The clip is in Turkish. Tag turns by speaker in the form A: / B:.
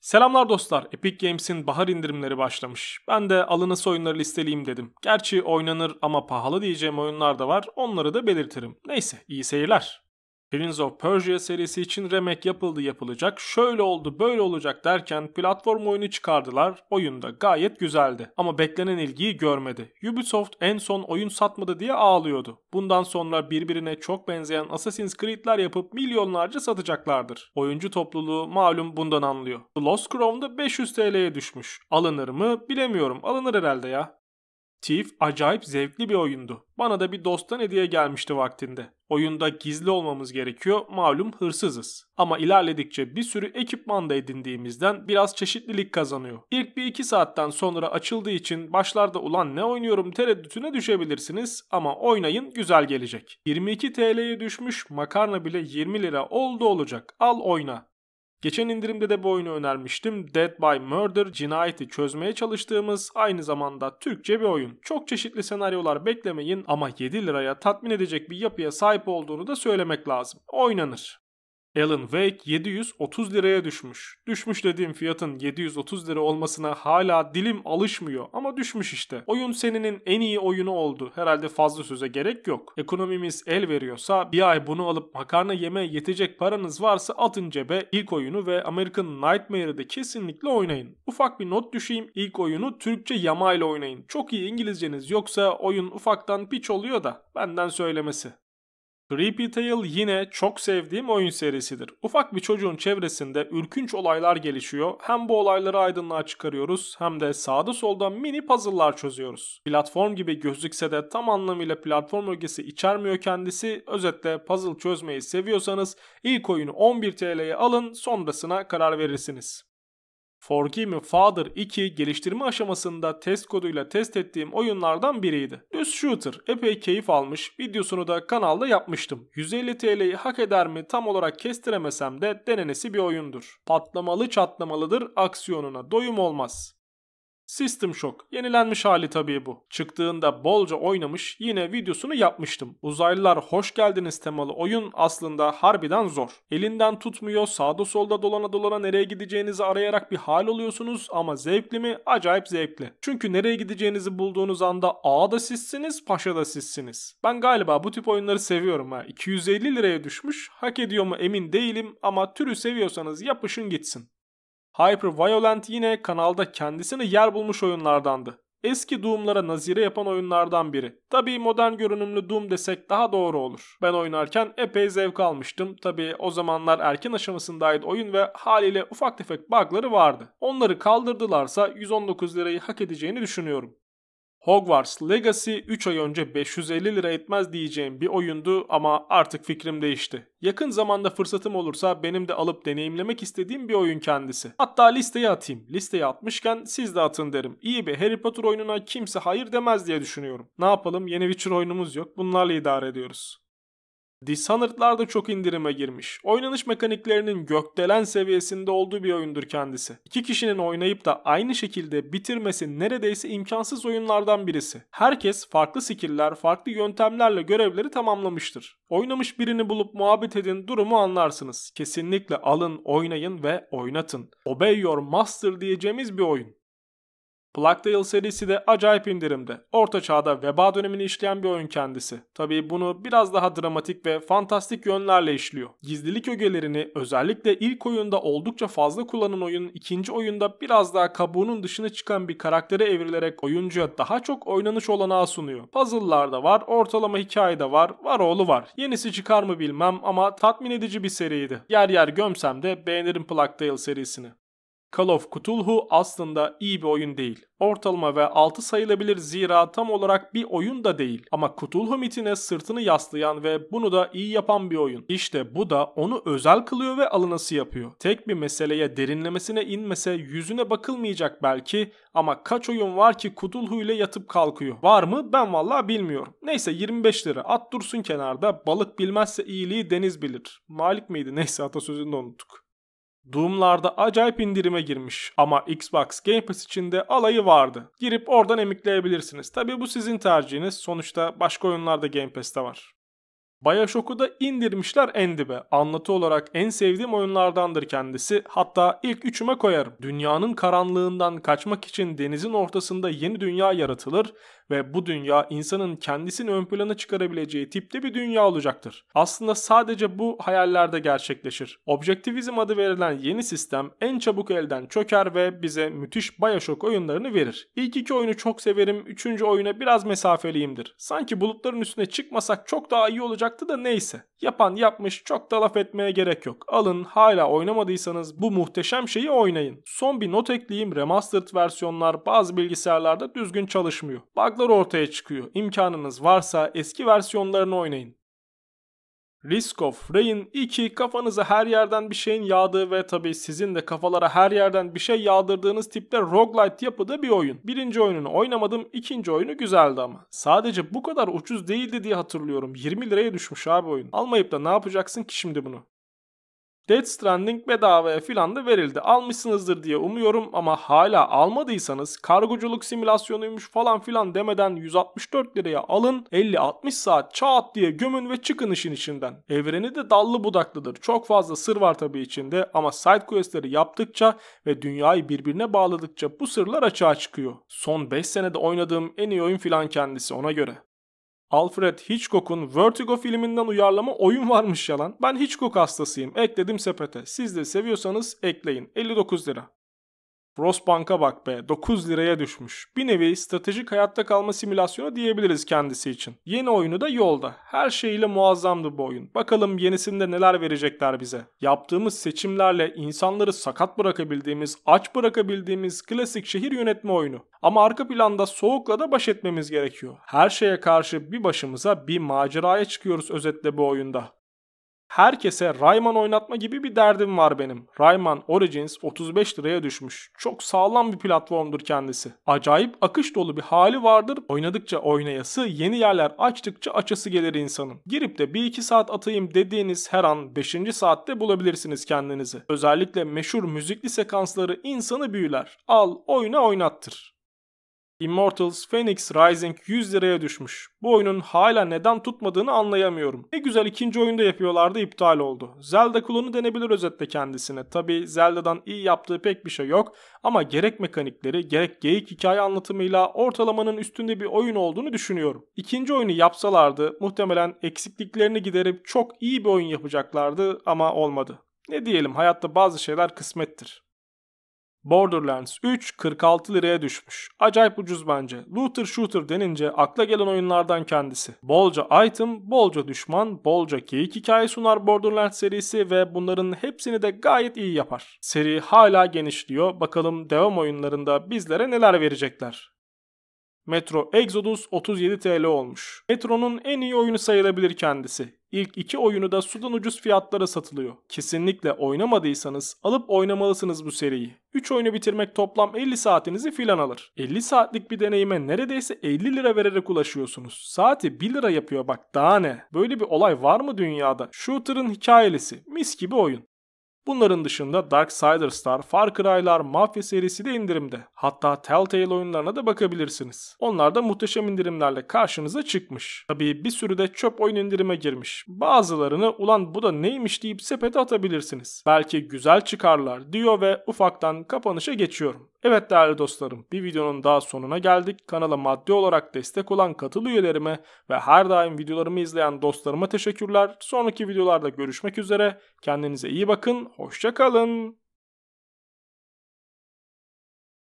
A: Selamlar dostlar. Epic Games'in bahar indirimleri başlamış. Ben de alınası oyunları listeleyeyim dedim. Gerçi oynanır ama pahalı diyeceğim oyunlar da var. Onları da belirtirim. Neyse iyi seyirler. Prince of Persia serisi için remake yapıldı yapılacak, şöyle oldu böyle olacak derken platform oyunu çıkardılar. Oyun da gayet güzeldi ama beklenen ilgiyi görmedi. Ubisoft en son oyun satmadı diye ağlıyordu. Bundan sonra birbirine çok benzeyen Assassin's Creed'ler yapıp milyonlarca satacaklardır. Oyuncu topluluğu malum bundan anlıyor. The Lost Crown'da 500 TL'ye düşmüş. Alınır mı bilemiyorum alınır herhalde ya. Thief acayip zevkli bir oyundu. Bana da bir dosttan hediye gelmişti vaktinde. Oyunda gizli olmamız gerekiyor, malum hırsızız. Ama ilerledikçe bir sürü ekipman da edindiğimizden biraz çeşitlilik kazanıyor. İlk bir iki saatten sonra açıldığı için başlarda ulan ne oynuyorum tereddütüne düşebilirsiniz ama oynayın güzel gelecek. 22 TL'ye düşmüş makarna bile 20 lira oldu olacak al oyna. Geçen indirimde de bu oyunu önermiştim. Dead by Murder cinayeti çözmeye çalıştığımız aynı zamanda Türkçe bir oyun. Çok çeşitli senaryolar beklemeyin ama 7 liraya tatmin edecek bir yapıya sahip olduğunu da söylemek lazım. Oynanır. Alan Wake 730 liraya düşmüş. Düşmüş dediğim fiyatın 730 lira olmasına hala dilim alışmıyor ama düşmüş işte. Oyun senenin en iyi oyunu oldu. Herhalde fazla söze gerek yok. Ekonomimiz el veriyorsa bir ay bunu alıp makarna yemeye yetecek paranız varsa atın cebe ilk oyunu ve American Nightmare'ı da kesinlikle oynayın. Ufak bir not düşeyim. İlk oyunu Türkçe yama ile oynayın. Çok iyi İngilizceniz yoksa oyun ufaktan piç oluyor da benden söylemesi. Creepy Tale yine çok sevdiğim oyun serisidir. Ufak bir çocuğun çevresinde ürkünç olaylar gelişiyor. Hem bu olayları aydınlığa çıkarıyoruz hem de sağda solda mini puzzle'lar çözüyoruz. Platform gibi gözükse de tam anlamıyla platform ögesi içermiyor kendisi. Özetle puzzle çözmeyi seviyorsanız ilk oyunu 11 TL'ye alın sonrasına karar verirsiniz. Forgive Father 2 geliştirme aşamasında test koduyla test ettiğim oyunlardan biriydi. Düz shooter, epey keyif almış, videosunu da kanalda yapmıştım. 150 TL'yi hak eder mi tam olarak kestiremesem de denenesi bir oyundur. Patlamalı çatlamalıdır, aksiyonuna doyum olmaz. System Shock. Yenilenmiş hali tabii bu. Çıktığında bolca oynamış yine videosunu yapmıştım. Uzaylılar hoş geldiniz temalı oyun aslında harbiden zor. Elinden tutmuyor sağda solda dolana dolana nereye gideceğinizi arayarak bir hal oluyorsunuz ama zevkli mi? Acayip zevkli. Çünkü nereye gideceğinizi bulduğunuz anda ağa da sizsiniz paşa da sizsiniz. Ben galiba bu tip oyunları seviyorum ha. 250 liraya düşmüş. Hak ediyor mu emin değilim ama türü seviyorsanız yapışın gitsin. Hyperviolent yine kanalda kendisini yer bulmuş oyunlardandı. Eski Doom'lara nazire yapan oyunlardan biri. Tabii modern görünümlü Doom desek daha doğru olur. Ben oynarken epey zevk almıştım. Tabii o zamanlar erken aşamasındaydı oyun ve haliyle ufak tefek bug'ları vardı. Onları kaldırdılarsa 119 lirayı hak edeceğini düşünüyorum. Hogwarts Legacy 3 ay önce 550 lira etmez diyeceğim bir oyundu ama artık fikrim değişti. Yakın zamanda fırsatım olursa benim de alıp deneyimlemek istediğim bir oyun kendisi. Hatta listeye atayım. Listeye atmışken siz de atın derim. İyi bir Harry Potter oyununa kimse hayır demez diye düşünüyorum. Ne yapalım yeni Witcher oyunumuz yok bunlarla idare ediyoruz. Dishonored'lar da çok indirime girmiş. Oynanış mekaniklerinin gökdelen seviyesinde olduğu bir oyundur kendisi. İki kişinin oynayıp da aynı şekilde bitirmesi neredeyse imkansız oyunlardan birisi. Herkes farklı skill'ler, farklı yöntemlerle görevleri tamamlamıştır. Oynamış birini bulup muhabbet edin durumu anlarsınız. Kesinlikle alın, oynayın ve oynatın. Obey Your Master diyeceğimiz bir oyun. Plague serisi de acayip indirimde. Orta çağda veba dönemini işleyen bir oyun kendisi. Tabii bunu biraz daha dramatik ve fantastik yönlerle işliyor. Gizlilik ögelerini özellikle ilk oyunda oldukça fazla kullanan oyun ikinci oyunda biraz daha kabuğunun dışına çıkan bir karaktere evrilerek oyuncuya daha çok oynanış olanağı sunuyor. Puzzle'lar da var, ortalama hikaye de var, var oğlu var. Yenisi çıkar mı bilmem ama tatmin edici bir seriydi. Yer yer gömsem de beğenirim Plague serisini. Call of Cthulhu aslında iyi bir oyun değil. Ortalama ve 6 sayılabilir zira tam olarak bir oyun da değil. Ama Cthulhu mitine sırtını yaslayan ve bunu da iyi yapan bir oyun. İşte bu da onu özel kılıyor ve alınası yapıyor. Tek bir meseleye derinlemesine inmese yüzüne bakılmayacak belki ama kaç oyun var ki Cthulhu ile yatıp kalkıyor. Var mı? Ben vallahi bilmiyorum. Neyse 25 lira at dursun kenarda balık bilmezse iyiliği deniz bilir. Malik miydi? Neyse atasözünü de unuttuk. Doom'larda acayip indirime girmiş ama Xbox Game Pass içinde alayı vardı. Girip oradan emikleyebilirsiniz. Tabi bu sizin tercihiniz. Sonuçta başka oyunlarda Game Pass'te var. Bioshock'u da indirmişler en Anlatı olarak en sevdiğim oyunlardandır kendisi. Hatta ilk üçüme koyarım. Dünyanın karanlığından kaçmak için denizin ortasında yeni dünya yaratılır ve bu dünya insanın kendisini ön plana çıkarabileceği tipte bir dünya olacaktır. Aslında sadece bu hayallerde gerçekleşir. Objektivizm adı verilen yeni sistem en çabuk elden çöker ve bize müthiş Bioshock oyunlarını verir. İlk iki oyunu çok severim, üçüncü oyuna biraz mesafeliyimdir. Sanki bulutların üstüne çıkmasak çok daha iyi olacaktı da neyse. Yapan yapmış çok da laf etmeye gerek yok. Alın hala oynamadıysanız bu muhteşem şeyi oynayın. Son bir not ekleyeyim remastered versiyonlar bazı bilgisayarlarda düzgün çalışmıyor. Bug'lı fiyatlar ortaya çıkıyor. İmkanınız varsa eski versiyonlarını oynayın. Risk of Rain 2 kafanıza her yerden bir şeyin yağdığı ve tabi sizin de kafalara her yerden bir şey yağdırdığınız tipte roguelite yapıda bir oyun. Birinci oyununu oynamadım, ikinci oyunu güzeldi ama. Sadece bu kadar ucuz değildi diye hatırlıyorum. 20 liraya düşmüş abi oyun. Almayıp da ne yapacaksın ki şimdi bunu? Death Stranding bedavaya filan da verildi. Almışsınızdır diye umuyorum ama hala almadıysanız kargoculuk simülasyonuymuş falan filan demeden 164 liraya alın 50-60 saat çat diye gömün ve çıkın işin içinden. Evreni de dallı budaklıdır. Çok fazla sır var tabi içinde ama side questleri yaptıkça ve dünyayı birbirine bağladıkça bu sırlar açığa çıkıyor. Son 5 senede oynadığım en iyi oyun filan kendisi ona göre. Alfred Hitchcock'un Vertigo filminden uyarlama oyun varmış yalan. Ben Hitchcock hastasıyım. Ekledim sepete. Siz de seviyorsanız ekleyin. 59 lira. Rosbank'a bak be 9 liraya düşmüş. Bir nevi stratejik hayatta kalma simülasyonu diyebiliriz kendisi için. Yeni oyunu da yolda. Her şeyiyle muazzamdı bu oyun. Bakalım yenisinde neler verecekler bize. Yaptığımız seçimlerle insanları sakat bırakabildiğimiz, aç bırakabildiğimiz klasik şehir yönetme oyunu. Ama arka planda soğukla da baş etmemiz gerekiyor. Her şeye karşı bir başımıza bir maceraya çıkıyoruz özetle bu oyunda. Herkese Rayman oynatma gibi bir derdim var benim. Rayman Origins 35 liraya düşmüş. Çok sağlam bir platformdur kendisi. Acayip akış dolu bir hali vardır. Oynadıkça oynayası, yeni yerler açtıkça açası gelir insanın. Girip de 1-2 saat atayım dediğiniz her an 5. saatte bulabilirsiniz kendinizi. Özellikle meşhur müzikli sekansları insanı büyüler. Al, oyna, oynattır. Immortals Phoenix Rising 100 liraya düşmüş. Bu oyunun hala neden tutmadığını anlayamıyorum. Ne güzel ikinci oyunda yapıyorlardı iptal oldu. Zelda klonu denebilir özetle kendisine. Tabi Zelda'dan iyi yaptığı pek bir şey yok ama gerek mekanikleri gerek geyik hikaye anlatımıyla ortalamanın üstünde bir oyun olduğunu düşünüyorum. İkinci oyunu yapsalardı muhtemelen eksikliklerini giderip çok iyi bir oyun yapacaklardı ama olmadı. Ne diyelim hayatta bazı şeyler kısmettir. Borderlands 3 46 liraya düşmüş. Acayip ucuz bence. Looter shooter denince akla gelen oyunlardan kendisi. Bolca item, bolca düşman, bolca geyik hikaye sunar Borderlands serisi ve bunların hepsini de gayet iyi yapar. Seri hala genişliyor. Bakalım devam oyunlarında bizlere neler verecekler. Metro Exodus 37 TL olmuş. Metro'nun en iyi oyunu sayılabilir kendisi. İlk iki oyunu da sudan ucuz fiyatlara satılıyor. Kesinlikle oynamadıysanız alıp oynamalısınız bu seriyi. 3 oyunu bitirmek toplam 50 saatinizi filan alır. 50 saatlik bir deneyime neredeyse 50 lira vererek ulaşıyorsunuz. Saati 1 lira yapıyor bak daha ne. Böyle bir olay var mı dünyada? Shooter'ın hikayelisi. Mis gibi oyun. Bunların dışında Darksider Star, Far Cry'lar, Mafya serisi de indirimde. Hatta Telltale oyunlarına da bakabilirsiniz. Onlar da muhteşem indirimlerle karşınıza çıkmış. Tabii bir sürü de çöp oyun indirime girmiş. Bazılarını ulan bu da neymiş deyip sepete atabilirsiniz. Belki güzel çıkarlar diyor ve ufaktan kapanışa geçiyorum. Evet değerli dostlarım bir videonun daha sonuna geldik. Kanala maddi olarak destek olan katıl üyelerime ve her daim videolarımı izleyen dostlarıma teşekkürler. Sonraki videolarda görüşmek üzere. Kendinize iyi bakın. Hoşçakalın.